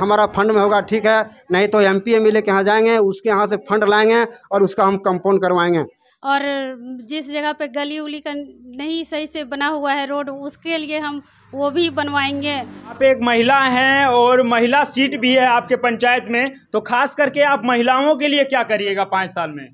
हमारा फंड में होगा ठीक है नहीं तो एम पी एम के यहाँ जाएंगे उसके यहाँ से फंड लाएंगे और उसका हम कंपाउंड करवाएंगे और जिस जगह पे गली उली का नहीं सही से बना हुआ है रोड उसके लिए हम वो भी बनवाएंगे आप एक महिला हैं और महिला सीट भी है आपके पंचायत में तो खास करके आप महिलाओं के लिए क्या करिएगा पाँच साल में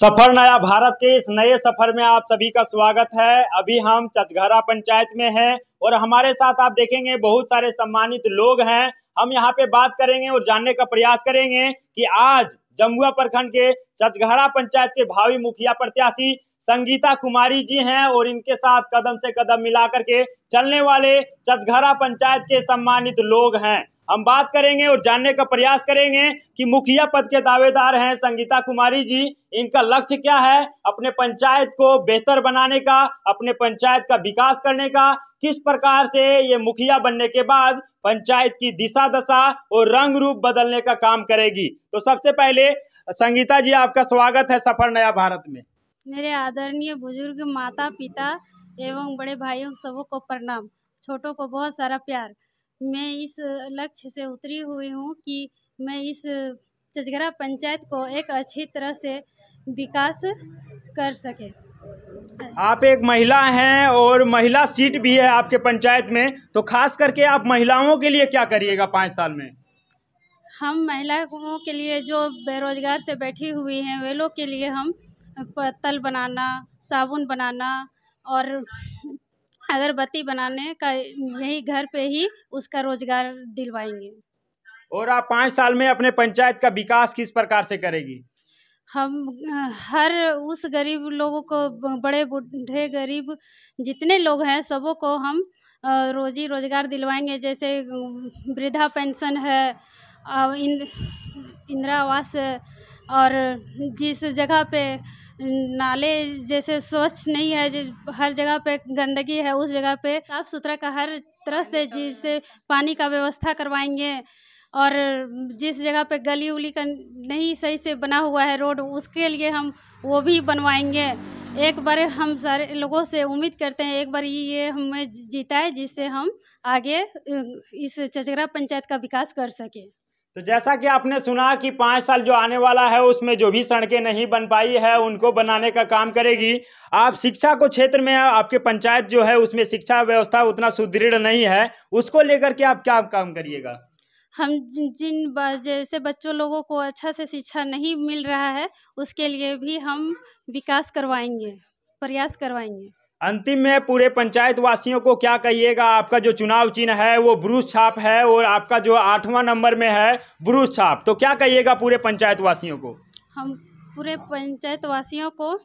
सफर नया भारत के इस नए सफर में आप सभी का स्वागत है अभी हम चचघरा पंचायत में हैं और हमारे साथ आप देखेंगे बहुत सारे सम्मानित लोग हैं हम यहाँ पे बात करेंगे और जानने का प्रयास करेंगे कि आज जमुआ प्रखंड के चचघरा पंचायत के भावी मुखिया प्रत्याशी संगीता कुमारी जी हैं और इनके साथ कदम से कदम मिलाकर के चलने वाले चचघरा पंचायत के सम्मानित लोग हैं हम बात करेंगे और जानने का प्रयास करेंगे कि मुखिया पद के दावेदार हैं संगीता कुमारी जी इनका लक्ष्य क्या है अपने पंचायत को बेहतर बनाने का अपने पंचायत का विकास करने का किस प्रकार से ये मुखिया बनने के बाद पंचायत की दिशा दशा और रंग रूप बदलने का काम करेगी तो सबसे पहले संगीता जी आपका स्वागत है सफर नया भारत में मेरे आदरणीय बुजुर्ग माता पिता एवं बड़े भाइयों सबों को प्रणाम छोटों को बहुत सारा प्यार मैं इस लक्ष्य से उतरी हुई हूँ कि मैं इस चचगरा पंचायत को एक अच्छी तरह से विकास कर सके आप एक महिला हैं और महिला सीट भी है आपके पंचायत में तो खास करके आप महिलाओं के लिए क्या करिएगा पाँच साल में हम महिलाओं के लिए जो बेरोजगार से बैठी हुई हैं वे लोग के लिए हम पत्तल बनाना साबुन बनाना और अगरबत्ती बनाने का यही घर पे ही उसका रोजगार दिलवाएंगे और आप पाँच साल में अपने पंचायत का विकास किस प्रकार से करेगी हम हर उस गरीब लोगों को बड़े बूढ़े गरीब जितने लोग हैं सबों को हम रोजी रोजगार दिलवाएंगे जैसे वृद्धा पेंशन है इंदिरा आवास और जिस जगह पे नाले जैसे स्वच्छ नहीं है हर जगह पे गंदगी है उस जगह पे साफ सुथरा का हर तरह से जिससे पानी का व्यवस्था करवाएंगे और जिस जगह पे गली उली का नहीं सही से बना हुआ है रोड उसके लिए हम वो भी बनवाएंगे एक बार हम सारे लोगों से उम्मीद करते हैं एक बार ये हमें जीता है जिससे हम आगे इस चचगरा पंचायत का विकास कर सकें तो जैसा कि आपने सुना कि पाँच साल जो आने वाला है उसमें जो भी सड़कें नहीं बन पाई है उनको बनाने का काम करेगी आप शिक्षा को क्षेत्र में आपके पंचायत जो है उसमें शिक्षा व्यवस्था उतना सुदृढ़ नहीं है उसको लेकर के आप क्या काम करिएगा हम जिन जैसे बच्चों लोगों को अच्छा से शिक्षा नहीं मिल रहा है उसके लिए भी हम विकास करवाएंगे प्रयास करवाएंगे अंतिम में पूरे पंचायत वासियों को क्या कहिएगा आपका जो चुनाव चिन्ह है वो ब्रूस छाप है और आपका जो आठवां नंबर में है ब्रूस छाप तो क्या कहिएगा पूरे पंचायत वासियों को हम पूरे पंचायत वासियों को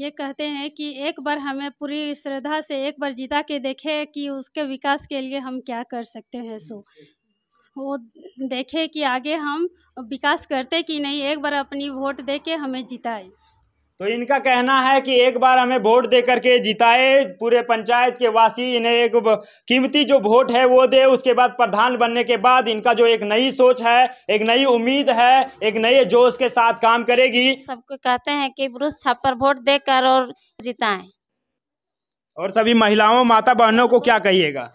ये कहते हैं कि एक बार हमें पूरी श्रद्धा से एक बार जिता के देखे कि उसके विकास के लिए हम क्या कर सकते हैं सो वो देखे कि आगे हम विकास करते कि नहीं एक बार अपनी वोट दे के हमें जिताए तो इनका कहना है कि एक बार हमें वोट दे करके जिताए पूरे पंचायत के वासी इन्हें एक कीमती जो वोट है वो दे उसके बाद प्रधान बनने के बाद इनका जो एक नई सोच है एक नई उम्मीद है एक नए जोश के साथ काम करेगी सबको कहते हैं कि पुरुष छाप पर वोट देकर और जिताए और सभी महिलाओं माता बहनों को क्या कहिएगा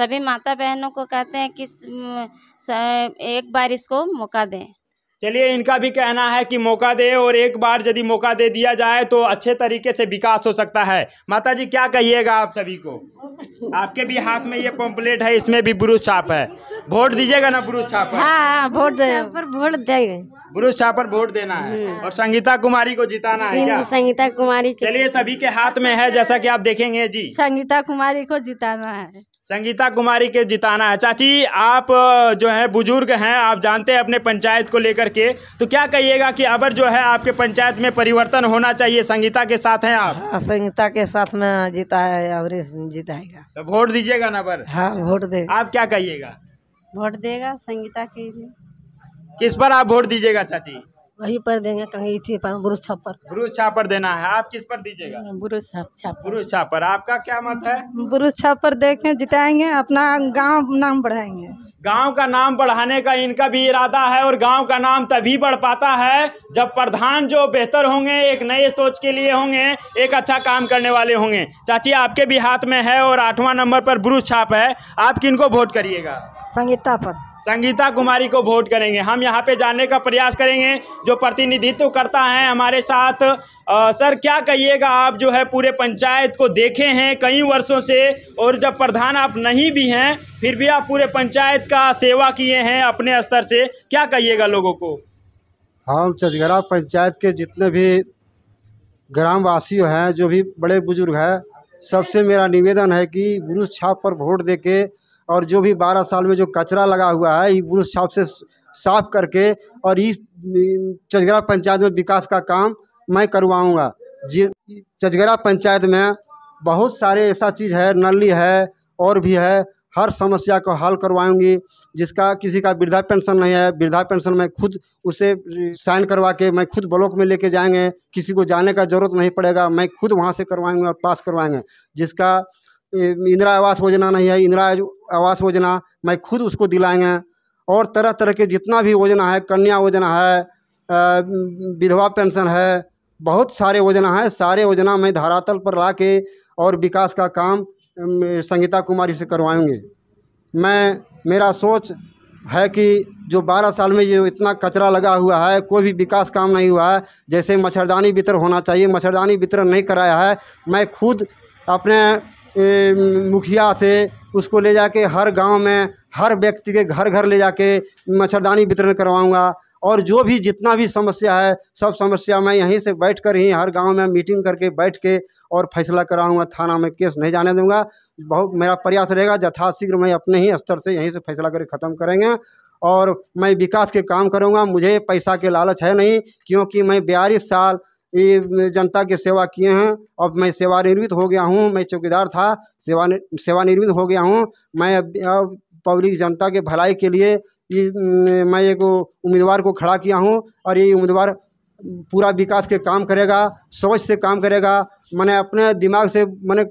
सभी माता बहनों को कहते हैं कि एक बार इसको मौका दें चलिए इनका भी कहना है कि मौका दे और एक बार यदि मौका दे दिया जाए तो अच्छे तरीके से विकास हो सकता है माता जी क्या कहिएगा आप सभी को आपके भी हाथ में ये पम्पलेट है इसमें भी ब्रुज छाप है वोट दीजिएगा ना बुरुज छाप हाँ, हाँ, वोट पर वोट देंगे ब्रूस छाप पर वोट देना है हम्म। और संगीता कुमारी को जिताना है क्या संगीता कुमारी चलिए सभी के हाथ में है जैसा की आप देखेंगे जी संगीता कुमारी को जिताना है संगीता कुमारी के जिताना है चाची आप जो है बुजुर्ग हैं आप जानते हैं अपने पंचायत को लेकर के तो क्या कहिएगा कि अबर जो है आपके पंचायत में परिवर्तन होना चाहिए संगीता के साथ हैं आप हाँ, संगीता के साथ में जीता है अबरे जिताएगा तो वोट दीजिएगा ना पर हाँ वोट दे आप क्या कहिएगा वोट देगा संगीता के लिए किस पर आप वोट दीजिएगा चाची वही पर देंगे कहीं थी पर बुरुज छाप पर देना है आप किस पर दीजिएगा हाँ, बुरु छापर बुरु छापर आपका क्या मत है बुरु छापर देखें जिताएंगे अपना गांव नाम बढ़ाएंगे गांव का नाम बढ़ाने का इनका भी इरादा है और गांव का नाम तभी बढ़ पाता है जब प्रधान जो बेहतर होंगे एक नए सोच के लिए होंगे एक अच्छा काम करने वाले होंगे चाची आपके भी हाथ में है और आठवां नंबर पर बुरुज छाप है आप किनको वोट करिएगा संगीता पर संगीता कुमारी को वोट करेंगे हम यहाँ पे जानने का प्रयास करेंगे जो प्रतिनिधित्व करता है हमारे साथ आ, सर क्या कहिएगा आप जो है पूरे पंचायत को देखे हैं कई वर्षों से और जब प्रधान आप नहीं भी हैं फिर भी आप पूरे पंचायत का सेवा किए हैं अपने स्तर से क्या कहिएगा लोगों को हम चचगरा पंचायत के जितने भी ग्रामवासी हैं जो भी बड़े बुजुर्ग हैं सबसे मेरा निवेदन है कि बुरुज छाप पर वोट दे के और जो भी बारह साल में जो कचरा लगा हुआ है ये बुरुश साफ से साफ करके और इस चजगरा पंचायत में विकास का काम मैं करवाऊँगा जी चजगरा पंचायत में बहुत सारे ऐसा चीज़ है नली है और भी है हर समस्या को हल करवाऊंगी जिसका किसी का वृद्धा पेंशन नहीं है वृद्धा पेंशन मैं खुद उसे साइन करवा के मैं खुद ब्लॉक में लेके जाएंगे किसी को जाने का ज़रूरत नहीं पड़ेगा मैं खुद वहाँ से करवाएंगे और पास करवाएंगे जिसका इंदिरा आवास योजना नहीं है इंदिरा आवास योजना मैं खुद उसको दिलाएँगे और तरह तरह के जितना भी योजना है कन्या योजना है विधवा पेंशन है बहुत सारे योजना है सारे योजना मैं धरातल पर ला के और विकास का काम संगीता कुमारी से करवाएंगे मैं मेरा सोच है कि जो 12 साल में ये इतना कचरा लगा हुआ है कोई भी विकास काम नहीं हुआ है जैसे मच्छरदानी वितरण होना चाहिए मच्छरदानी वितरण नहीं कराया है मैं खुद अपने मुखिया से उसको ले जाके हर गाँव में हर व्यक्ति के घर घर ले जाके मच्छरदानी वितरण करवाऊँगा और जो भी जितना भी समस्या है सब समस्या मैं यहीं से बैठ कर ही हर गांव में मीटिंग करके बैठ के और फैसला कराऊंगा थाना में केस नहीं जाने दूंगा बहुत मेरा प्रयास रहेगा यथाशीघ्र मैं अपने ही स्तर से यहीं से फैसला करके ख़त्म करेंगे और मैं विकास के काम करूँगा मुझे पैसा के लालच है नहीं क्योंकि मैं बयालीस साल ये जनता की सेवा किए हैं अब मैं सेवानिवृत्त हो गया हूँ मैं चौकीदार था सेवा सेवानिवृत्त हो गया हूँ मैं अब पब्लिक जनता के भलाई के लिए मैं एक उम्मीदवार को खड़ा किया हूँ और ये उम्मीदवार पूरा विकास के काम करेगा सोच से काम करेगा मैंने अपने दिमाग से मैंने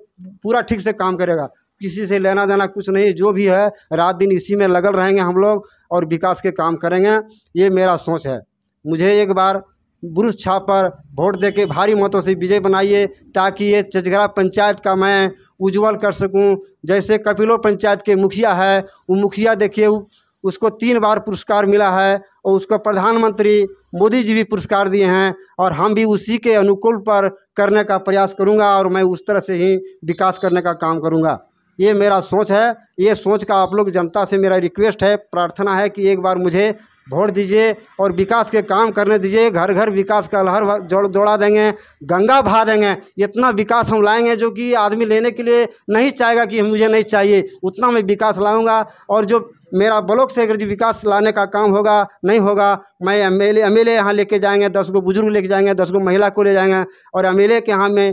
पूरा ठीक से काम करेगा किसी से लेना देना कुछ नहीं जो भी है रात दिन इसी में लगल रहेंगे हम लोग और विकास के काम करेंगे ये मेरा सोच है मुझे एक बार बुरुज छापर वोट दे के भारी मतों से विजय बनाइए ताकि ये चचगरा पंचायत का मैं उज्ज्वल कर सकूं जैसे कपिलो पंचायत के मुखिया है वो मुखिया देखिए उसको तीन बार पुरस्कार मिला है और उसको प्रधानमंत्री मोदी जी भी पुरस्कार दिए हैं और हम भी उसी के अनुकूल पर करने का प्रयास करूँगा और मैं उस तरह से ही विकास करने का काम करूँगा ये मेरा सोच है ये सोच का आप लोग जनता से मेरा रिक्वेस्ट है प्रार्थना है कि एक बार मुझे वोट दीजिए और विकास के काम करने दीजिए घर घर विकास का लहर जोड़ दौड़ा देंगे गंगा भा देंगे इतना विकास हम लाएंगे जो कि आदमी लेने के लिए नहीं चाहेगा कि मुझे नहीं चाहिए उतना मैं विकास लाऊंगा और जो मेरा ब्लॉक से अगर जो विकास लाने का काम होगा नहीं होगा मैं एम एल एम एल यहाँ लेके जाएंगे दस गो बुजुर्ग लेके जाएंगे दस गो महिला को ले जाएंगे और एम एल ए के यहाँ में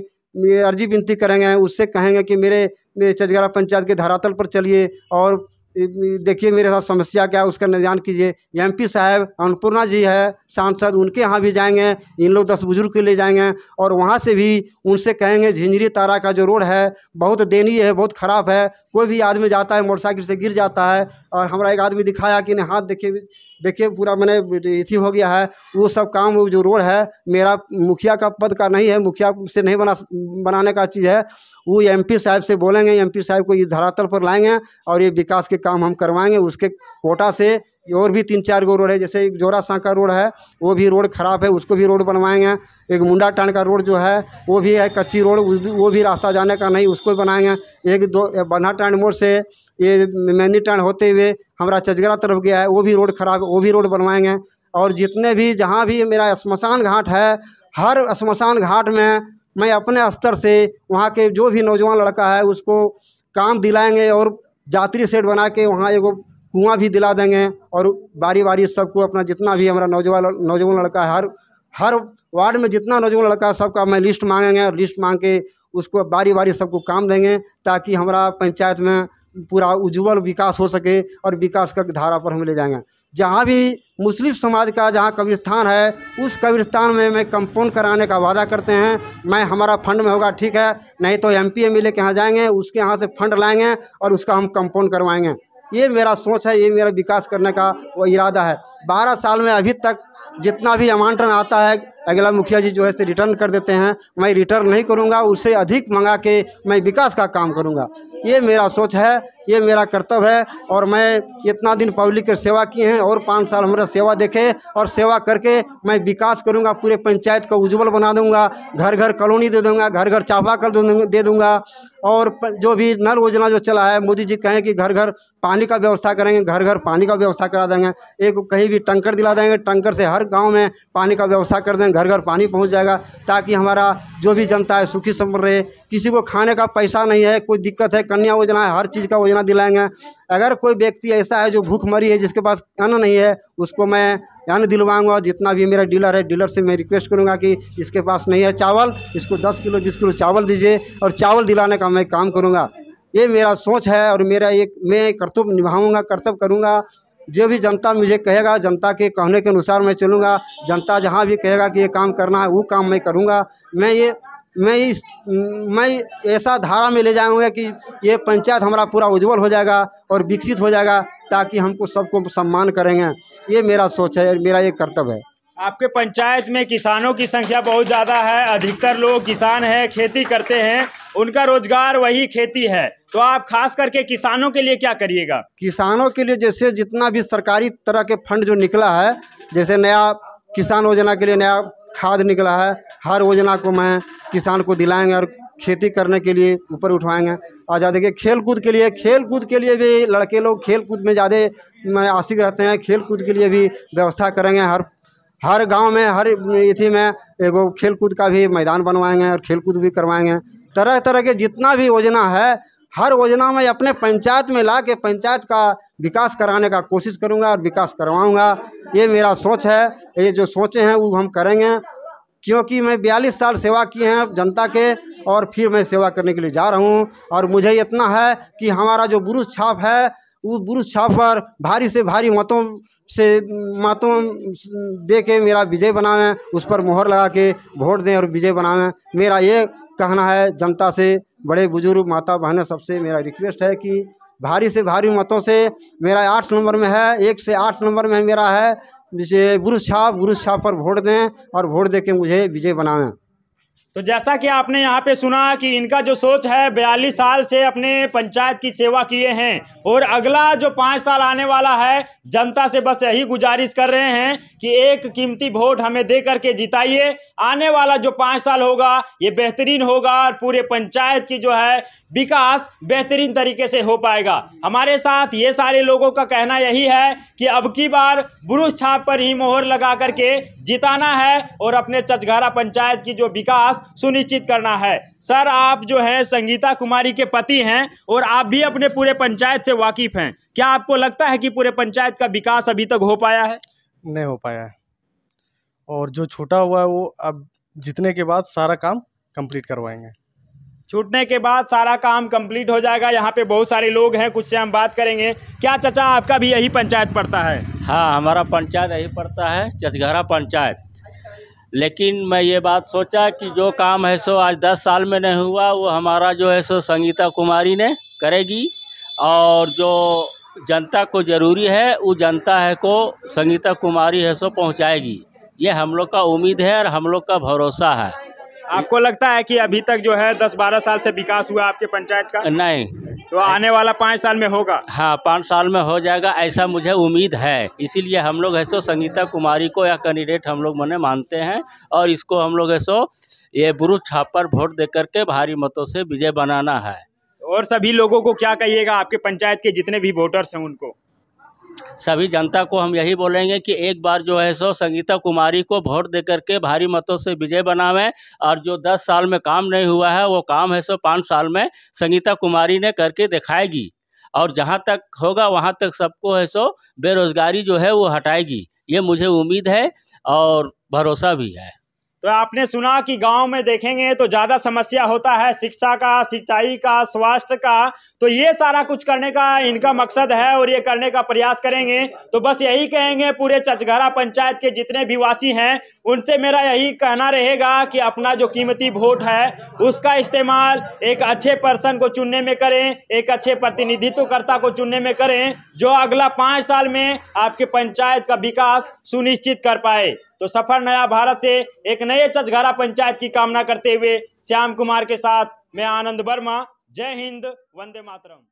अर्जी विनती करेंगे उससे कहेंगे कि मेरे चचगरा पंचायत के धरातल पर चलिए और देखिए मेरे साथ समस्या क्या है उसका निदान कीजिए एम पी साहब अन्नपूर्णा जी है सांसद उनके यहाँ भी जाएंगे इन लोग दस बुजुर्ग के ले जाएंगे और वहाँ से भी उनसे कहेंगे झिंझरी तारा का जो रोड है बहुत दयनीय है बहुत ख़राब है कोई भी आदमी जाता है मोटरसाइकिल से गिर जाता है और हमारा एक आदमी दिखाया कि नहीं हाथ देखिए देखिए पूरा मैंने अथी हो गया है वो सब काम वो जो रोड है मेरा मुखिया का पद का नहीं है मुखिया से नहीं बना बनाने का चीज़ है वो एम पी साहब से बोलेंगे एम पी साहब को ये धरातल पर लाएंगे और ये विकास के काम हम करवाएंगे उसके कोटा से और भी तीन चार गो रोड है जैसे एक जोरा सांका रोड है वो भी रोड ख़राब है उसको भी रोड बनवाएंगे एक मुंडा टाण का रोड जो है वो भी है कच्ची रोड वो भी रास्ता जाने का नहीं उसको बनाएंगे एक दो बन्हा टाण मोड़ से ये मैनी टर्न होते हुए हमारा चचगरा तरफ गया है वो भी रोड खराब वो भी रोड बनवाएंगे और जितने भी जहाँ भी मेरा शमशान घाट है हर शमशान घाट में मैं अपने स्तर से वहाँ के जो भी नौजवान लड़का है उसको काम दिलाएंगे और जात्री सेट बना के वहाँ एगो कुआँ भी दिला देंगे और बारी बारी सबको अपना जितना भी हमारा नौजवान नौजवान लड़का है हर हर वार्ड में जितना नौजवान लड़का है सबका मैं लिस्ट मांगेंगे और लिस्ट मांग के उसको बारी बारी सबको काम देंगे ताकि हमारा पंचायत में पूरा उज्जवल विकास हो सके और विकास का धारा पर हम ले जाएंगे जहाँ भी मुस्लिम समाज का जहाँ कब्रिस्तान है उस कब्रिस्तान में मैं कंपाउंड कराने का वादा करते हैं मैं हमारा फंड में होगा ठीक है नहीं तो एम पी एम के यहाँ जाएंगे उसके यहाँ से फंड लाएंगे और उसका हम कंपाउंड करवाएंगे ये मेरा सोच है ये मेरा विकास करने का वो इरादा है बारह साल में अभी तक जितना भी अमांटन आता है अगला मुखिया जी जो है से रिटर्न कर देते हैं मैं रिटर्न नहीं करूँगा उससे अधिक मंगा के मैं विकास का काम करूँगा ये मेरा सोच है ये मेरा कर्तव्य है और मैं इतना दिन पब्लिक की सेवा किए हैं और पाँच साल हमारा सेवा देखे और सेवा करके मैं विकास करूँगा पूरे पंचायत को उज्ज्वल बना दूँगा घर घर कॉलोनी दे दूँगा घर घर कर दे दूँगा और जो भी नल योजना जो चला है मोदी जी कहें कि घर घर पानी का व्यवस्था करेंगे घर घर पानी का व्यवस्था करा देंगे एक कहीं भी टंकर दिला देंगे टंकर से हर गाँव में पानी का व्यवस्था कर देंगे घर घर पानी पहुंच जाएगा ताकि हमारा जो भी जनता है सुखी संपन्न रहे किसी को खाने का पैसा नहीं है कोई दिक्कत है कन्या योजना है हर चीज़ का योजना दिलाएंगे अगर कोई व्यक्ति ऐसा है जो भूख मरी है जिसके पास अन्न नहीं है उसको मैं अन्न दिलवाऊंगा जितना भी मेरा डीलर है डीलर से मैं रिक्वेस्ट करूंगा कि इसके पास नहीं है चावल इसको दस किलो बीस किलो चावल दीजिए और चावल दिलाने का मैं काम करूँगा ये मेरा सोच है और मेरा एक मैं कर्तव्य निभाऊंगा कर्तव्य करूँगा जो भी जनता मुझे कहेगा जनता के कहने के अनुसार मैं चलूँगा जनता जहाँ भी कहेगा कि ये काम करना है वो काम मैं करूँगा मैं ये मैं इस मैं ऐसा धारा में ले जाऊँगा कि ये पंचायत हमारा पूरा उज्जवल हो जाएगा और विकसित हो जाएगा ताकि हमको सबको सम्मान करेंगे ये मेरा सोच है मेरा ये कर्तव्य है आपके पंचायत में किसानों की संख्या बहुत ज़्यादा है अधिकतर लोग किसान हैं खेती करते हैं उनका रोजगार वही खेती है तो आप खास करके किसानों के लिए क्या करिएगा किसानों के लिए जैसे जितना भी सरकारी तरह के फंड जो निकला है जैसे नया किसान योजना के लिए नया खाद निकला है हर योजना को मैं किसान को दिलाएंगे और खेती करने के लिए ऊपर उठवाएंगे और ज़्यादा देखिए खेल कूद के लिए खेल कूद के लिए भी लड़के लोग खेल कूद में ज़्यादा आशिक रहते हैं खेल कूद के लिए भी व्यवस्था करेंगे हर हर गांव में हर इथी में एगो खेल कूद का भी मैदान बनवाएंगे और खेल कूद भी करवाएंगे तरह तरह के जितना भी योजना है हर योजना में अपने पंचायत में ला के पंचायत का विकास कराने का कोशिश करूंगा और विकास करवाऊंगा ये मेरा सोच है ये जो सोचे हैं वो हम करेंगे क्योंकि मैं बयालीस साल सेवा किए हैं जनता के और फिर मैं सेवा करने के लिए जा रहा हूँ और मुझे इतना है कि हमारा जो बुरुज छाप है वो बुरुज छाप पर भारी से भारी मतों से मातों दे के मेरा विजय बनावें उस पर मोहर लगा के वोट दें और विजय बनावें मेरा ये कहना है जनता से बड़े बुजुर्ग माता बहनें सबसे मेरा रिक्वेस्ट है कि भारी से भारी मतों से मेरा आठ नंबर में है एक से आठ नंबर में मेरा है जिसे गुरु छाप गुरु छाप पर वोट दें और वोट दे मुझे विजय बनाएं तो जैसा कि आपने यहाँ पे सुना कि इनका जो सोच है बयालीस साल से अपने पंचायत की सेवा किए हैं और अगला जो पाँच साल आने वाला है जनता से बस यही गुजारिश कर रहे हैं कि एक कीमती वोट हमें दे करके जिताइए आने वाला जो पाँच साल होगा ये बेहतरीन होगा और पूरे पंचायत की जो है विकास बेहतरीन तरीके से हो पाएगा हमारे साथ ये सारे लोगों का कहना यही है कि अब की बार बुरुज छाप पर ही मोहर लगा करके जिताना है और अपने चचघारा पंचायत की जो विकास सुनिश्चित करना है सर आप जो है संगीता कुमारी के पति हैं और आप भी अपने पूरे पंचायत से वाकिफ हैं क्या आपको लगता है कि पूरे पंचायत का विकास अभी तक हो पाया है नहीं हो पाया है और जो छूटा हुआ है वो अब जीतने के बाद सारा काम कंप्लीट करवाएंगे छूटने के बाद सारा काम कंप्लीट हो जाएगा यहाँ पे बहुत सारे लोग हैं कुछ से हम बात करेंगे क्या चचा आपका भी यही पंचायत पड़ता है हाँ हमारा पंचायत यही पड़ता है चचघरा पंचायत लेकिन मैं ये बात सोचा कि जो काम है सो आज दस साल में नहीं हुआ वो हमारा जो है सो संगीता कुमारी ने करेगी और जो जनता को ज़रूरी है वो जनता है को संगीता कुमारी है सो पहुँचाएगी ये हम लोग का उम्मीद है और हम लोग का भरोसा है आपको लगता है कि अभी तक जो है दस बारह साल से विकास हुआ आपके पंचायत का नहीं तो आने वाला पाँच साल में होगा हाँ पाँच साल में हो जाएगा ऐसा मुझे उम्मीद है इसीलिए हम लोग ऐसो संगीता कुमारी को या कैंडिडेट हम लोग मने मानते हैं और इसको हम लोग ऐसो ये बुरु छाप पर वोट दे करके भारी मतों से विजय बनाना है और सभी लोगों को क्या कहिएगा आपके पंचायत के जितने भी वोटर्स हैं उनको सभी जनता को हम यही बोलेंगे कि एक बार जो है सो संगीता कुमारी को वोट दे करके भारी मतों से विजय बनावें और जो दस साल में काम नहीं हुआ है वो काम है सो पाँच साल में संगीता कुमारी ने करके दिखाएगी और जहाँ तक होगा वहाँ तक सबको है सो बेरोज़गारी जो है वो हटाएगी ये मुझे उम्मीद है और भरोसा भी है तो आपने सुना कि गांव में देखेंगे तो ज़्यादा समस्या होता है शिक्षा का सिंचाई का स्वास्थ्य का तो ये सारा कुछ करने का इनका मकसद है और ये करने का प्रयास करेंगे तो बस यही कहेंगे पूरे चचघरा पंचायत के जितने भी वासी हैं उनसे मेरा यही कहना रहेगा कि अपना जो कीमती वोट है उसका इस्तेमाल एक अच्छे पर्सन को चुनने में करें एक अच्छे प्रतिनिधित्वकर्ता को चुनने में करें जो अगला पाँच साल में आपके पंचायत का विकास सुनिश्चित कर पाए तो सफर नया भारत से एक नए चचघरा पंचायत की कामना करते हुए श्याम कुमार के साथ मैं आनंद वर्मा जय हिंद वंदे मातरम